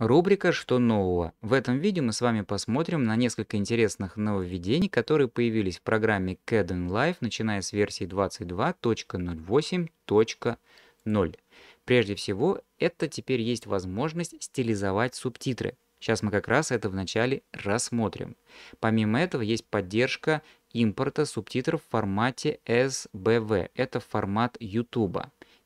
Рубрика «Что нового?». В этом видео мы с вами посмотрим на несколько интересных нововведений, которые появились в программе Caden Live, начиная с версии 22.08.0. Прежде всего, это теперь есть возможность стилизовать субтитры. Сейчас мы как раз это вначале рассмотрим. Помимо этого есть поддержка импорта субтитров в формате SBV. Это формат YouTube.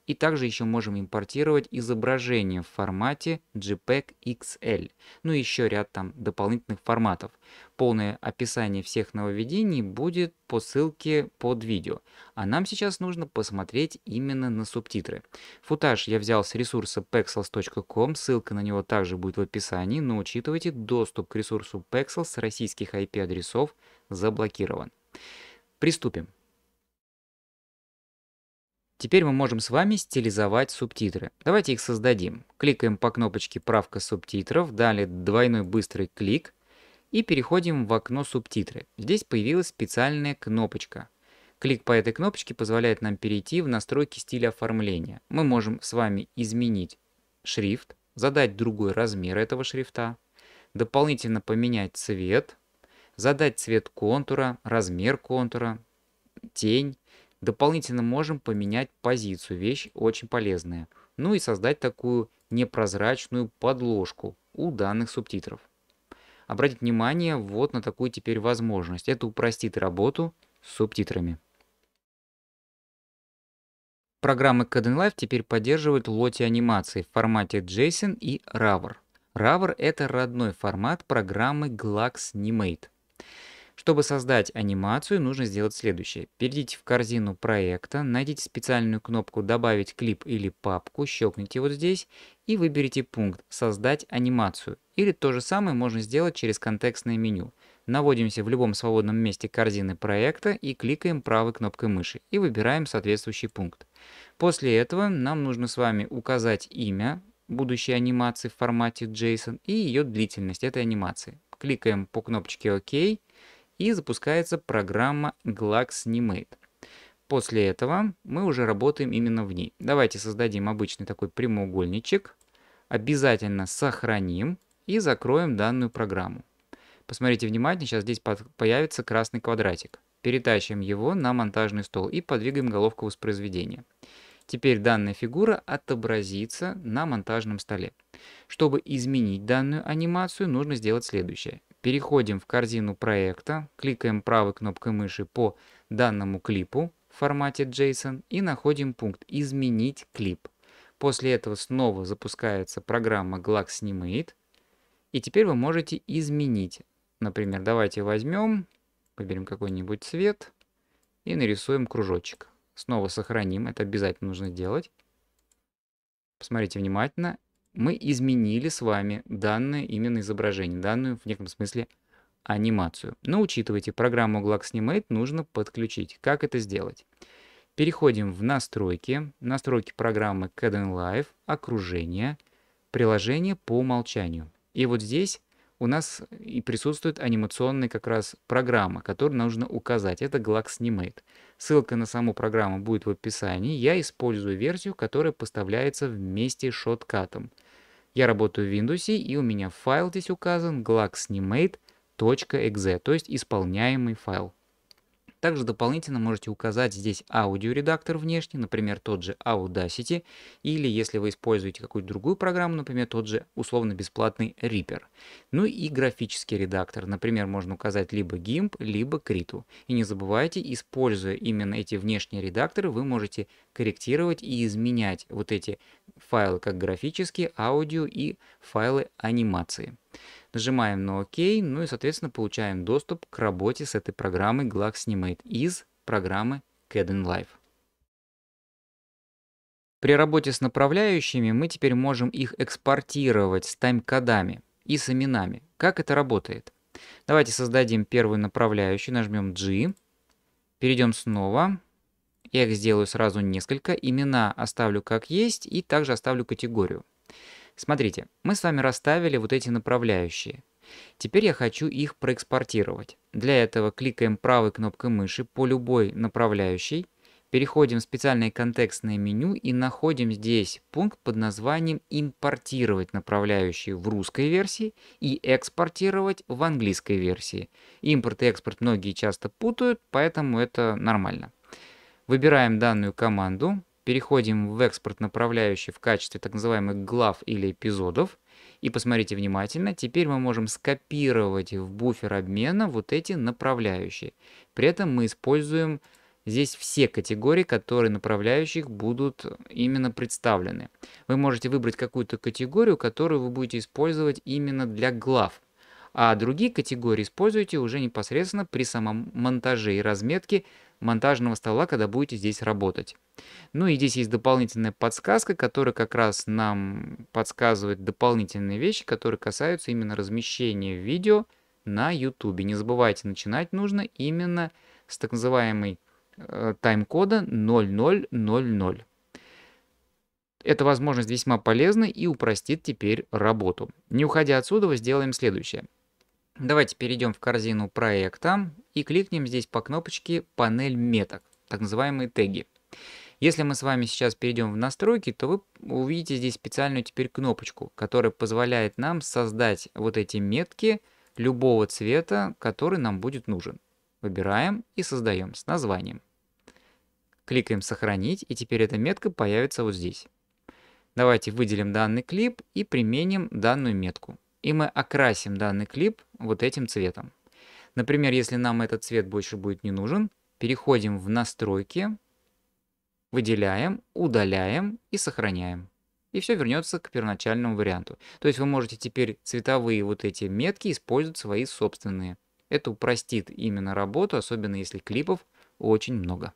И также еще можем импортировать изображение в формате JPEG XL. Ну и еще ряд там дополнительных форматов. Полное описание всех нововведений будет по ссылке под видео. А нам сейчас нужно посмотреть именно на субтитры. Футаж я взял с ресурса pexels.com, ссылка на него также будет в описании, но учитывайте, доступ к ресурсу Pexels с российских IP-адресов заблокирован. Приступим. Теперь мы можем с вами стилизовать субтитры. Давайте их создадим. Кликаем по кнопочке «Правка субтитров», далее двойной быстрый клик и переходим в окно «Субтитры». Здесь появилась специальная кнопочка. Клик по этой кнопочке позволяет нам перейти в настройки стиля оформления. Мы можем с вами изменить шрифт, задать другой размер этого шрифта, дополнительно поменять цвет, задать цвет контура, размер контура, тень, Дополнительно можем поменять позицию, вещь очень полезная. Ну и создать такую непрозрачную подложку у данных субтитров. Обратите внимание вот на такую теперь возможность. Это упростит работу с субтитрами. Программы Caden Live теперь поддерживают лоти анимации в формате JSON и RAVR. RAVR это родной формат программы GLaxAnimate. Чтобы создать анимацию, нужно сделать следующее. Перейдите в корзину проекта, найдите специальную кнопку «Добавить клип или папку», щелкните вот здесь и выберите пункт «Создать анимацию». Или то же самое можно сделать через контекстное меню. Наводимся в любом свободном месте корзины проекта и кликаем правой кнопкой мыши и выбираем соответствующий пункт. После этого нам нужно с вами указать имя будущей анимации в формате JSON и ее длительность этой анимации. Кликаем по кнопочке «Ок» и запускается программа GluxNimate. После этого мы уже работаем именно в ней. Давайте создадим обычный такой прямоугольничек, обязательно сохраним и закроем данную программу. Посмотрите внимательно, сейчас здесь появится красный квадратик. Перетащим его на монтажный стол и подвигаем головку воспроизведения. Теперь данная фигура отобразится на монтажном столе. Чтобы изменить данную анимацию, нужно сделать следующее переходим в корзину проекта, кликаем правой кнопкой мыши по данному клипу в формате JSON и находим пункт «Изменить клип». После этого снова запускается программа Snimate И теперь вы можете изменить. Например, давайте возьмем, выберем какой-нибудь цвет и нарисуем кружочек. Снова сохраним, это обязательно нужно делать. Посмотрите внимательно мы изменили с вами данное именно изображение, данную в неком смысле анимацию. Но учитывайте, программу GluxAnimate нужно подключить. Как это сделать? Переходим в настройки, настройки программы Caden Live, окружение, приложение по умолчанию. И вот здесь у нас и присутствует анимационная как раз программа, которую нужно указать. Это GluxAnimate. Ссылка на саму программу будет в описании. Я использую версию, которая поставляется вместе с шоткатом. Я работаю в Windows, и у меня файл здесь указан glaxnimate.exe, то есть исполняемый файл. Также дополнительно можете указать здесь аудиоредактор внешний, например, тот же Audacity, или если вы используете какую-то другую программу, например, тот же условно-бесплатный Reaper. Ну и графический редактор, например, можно указать либо GIMP, либо Krita. И не забывайте, используя именно эти внешние редакторы, вы можете корректировать и изменять вот эти файлы как графические, аудио и файлы анимации. Нажимаем на ОК, ну и, соответственно, получаем доступ к работе с этой программой GluxNimate из программы Caden Live. При работе с направляющими мы теперь можем их экспортировать с тайм-кодами и с именами. Как это работает? Давайте создадим первую направляющую, нажмем G, перейдем снова, я их сделаю сразу несколько, имена оставлю как есть и также оставлю категорию. Смотрите, мы с вами расставили вот эти направляющие. Теперь я хочу их проэкспортировать. Для этого кликаем правой кнопкой мыши по любой направляющей, переходим в специальное контекстное меню и находим здесь пункт под названием «Импортировать направляющие в русской версии» и «Экспортировать в английской версии». Импорт и экспорт многие часто путают, поэтому это нормально. Выбираем данную команду, переходим в экспорт направляющий в качестве так называемых глав или эпизодов. И посмотрите внимательно, теперь мы можем скопировать в буфер обмена вот эти направляющие. При этом мы используем здесь все категории, которые направляющих будут именно представлены. Вы можете выбрать какую-то категорию, которую вы будете использовать именно для глав. А другие категории используйте уже непосредственно при самом монтаже и разметке монтажного стола, когда будете здесь работать. Ну и здесь есть дополнительная подсказка, которая как раз нам подсказывает дополнительные вещи, которые касаются именно размещения видео на YouTube. Не забывайте, начинать нужно именно с так называемой э, тайм-кода 0000. Эта возможность весьма полезна и упростит теперь работу. Не уходя отсюда, сделаем следующее – Давайте перейдем в корзину проекта и кликнем здесь по кнопочке «Панель меток», так называемые теги. Если мы с вами сейчас перейдем в настройки, то вы увидите здесь специальную теперь кнопочку, которая позволяет нам создать вот эти метки любого цвета, который нам будет нужен. Выбираем и создаем с названием. Кликаем «Сохранить» и теперь эта метка появится вот здесь. Давайте выделим данный клип и применим данную метку и мы окрасим данный клип вот этим цветом. Например, если нам этот цвет больше будет не нужен, переходим в настройки, выделяем, удаляем и сохраняем. И все вернется к первоначальному варианту. То есть вы можете теперь цветовые вот эти метки использовать свои собственные. Это упростит именно работу, особенно если клипов очень много.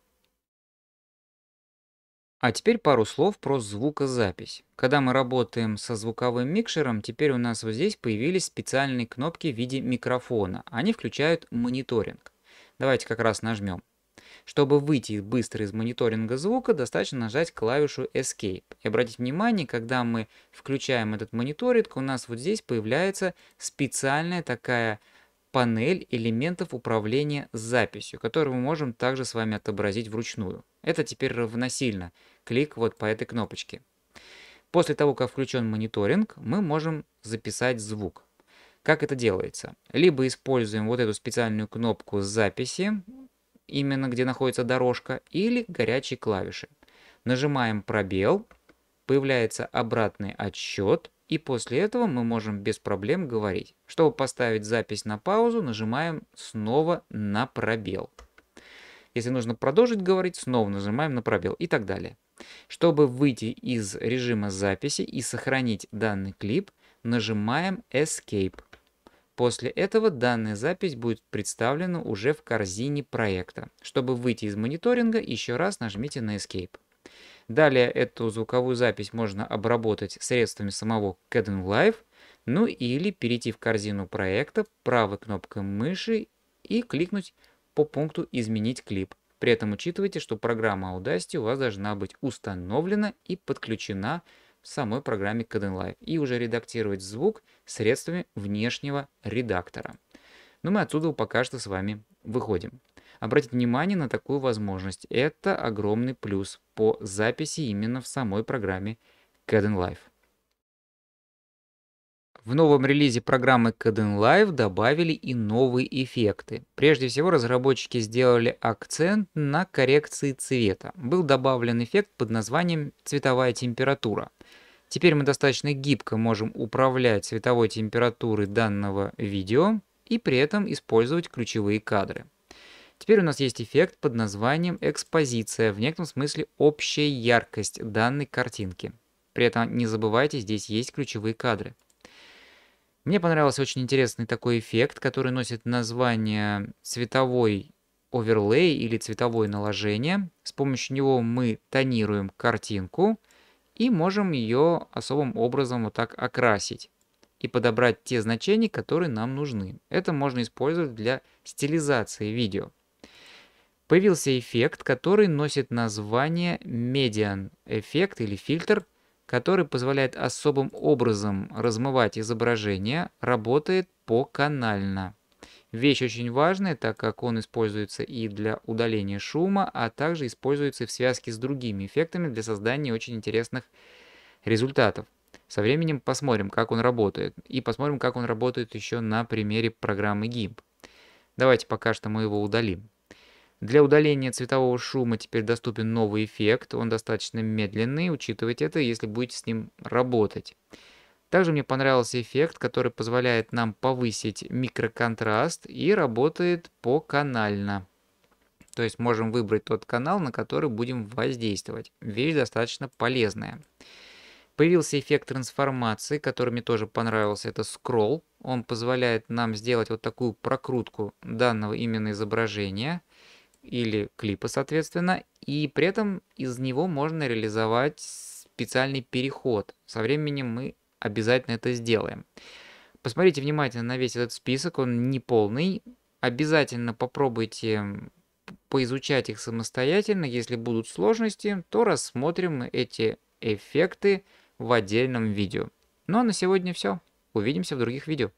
А теперь пару слов про звукозапись. Когда мы работаем со звуковым микшером, теперь у нас вот здесь появились специальные кнопки в виде микрофона. Они включают мониторинг. Давайте как раз нажмем. Чтобы выйти быстро из мониторинга звука, достаточно нажать клавишу Escape. И обратите внимание, когда мы включаем этот мониторинг, у нас вот здесь появляется специальная такая панель элементов управления записью, которую мы можем также с вами отобразить вручную. Это теперь равносильно клик вот по этой кнопочке. После того, как включен мониторинг, мы можем записать звук. Как это делается? Либо используем вот эту специальную кнопку записи, именно где находится дорожка, или горячие клавиши. Нажимаем пробел, появляется обратный отсчет, и после этого мы можем без проблем говорить. Чтобы поставить запись на паузу, нажимаем снова на пробел. Если нужно продолжить говорить, снова нажимаем на пробел и так далее. Чтобы выйти из режима записи и сохранить данный клип, нажимаем Escape. После этого данная запись будет представлена уже в корзине проекта. Чтобы выйти из мониторинга, еще раз нажмите на Escape. Далее эту звуковую запись можно обработать средствами самого Caden Live, ну или перейти в корзину проекта правой кнопкой мыши и кликнуть по пункту «Изменить клип». При этом учитывайте, что программа Audacity у вас должна быть установлена и подключена в самой программе Kdenlive и уже редактировать звук средствами внешнего редактора. Но мы отсюда пока что с вами выходим. Обратите внимание на такую возможность. Это огромный плюс по записи именно в самой программе Kdenlive. В новом релизе программы Kden Live добавили и новые эффекты. Прежде всего, разработчики сделали акцент на коррекции цвета. Был добавлен эффект под названием «цветовая температура». Теперь мы достаточно гибко можем управлять цветовой температурой данного видео и при этом использовать ключевые кадры. Теперь у нас есть эффект под названием экспозиция, в некотором смысле общая яркость данной картинки. При этом не забывайте, здесь есть ключевые кадры. Мне понравился очень интересный такой эффект, который носит название цветовой оверлей или цветовое наложение. С помощью него мы тонируем картинку и можем ее особым образом вот так окрасить и подобрать те значения, которые нам нужны. Это можно использовать для стилизации видео. Появился эффект, который носит название медиан эффект или фильтр – который позволяет особым образом размывать изображение, работает поканально. Вещь очень важная, так как он используется и для удаления шума, а также используется в связке с другими эффектами для создания очень интересных результатов. Со временем посмотрим, как он работает, и посмотрим, как он работает еще на примере программы GIMP. Давайте пока что мы его удалим. Для удаления цветового шума теперь доступен новый эффект, он достаточно медленный, учитывайте это, если будете с ним работать. Также мне понравился эффект, который позволяет нам повысить микроконтраст и работает по поканально. То есть можем выбрать тот канал, на который будем воздействовать. Вещь достаточно полезная. Появился эффект трансформации, который мне тоже понравился, это скролл. Он позволяет нам сделать вот такую прокрутку данного именно изображения – или клипа, соответственно, и при этом из него можно реализовать специальный переход. Со временем мы обязательно это сделаем. Посмотрите внимательно на весь этот список, он не полный. Обязательно попробуйте поизучать их самостоятельно. Если будут сложности, то рассмотрим эти эффекты в отдельном видео. Ну а на сегодня все. Увидимся в других видео.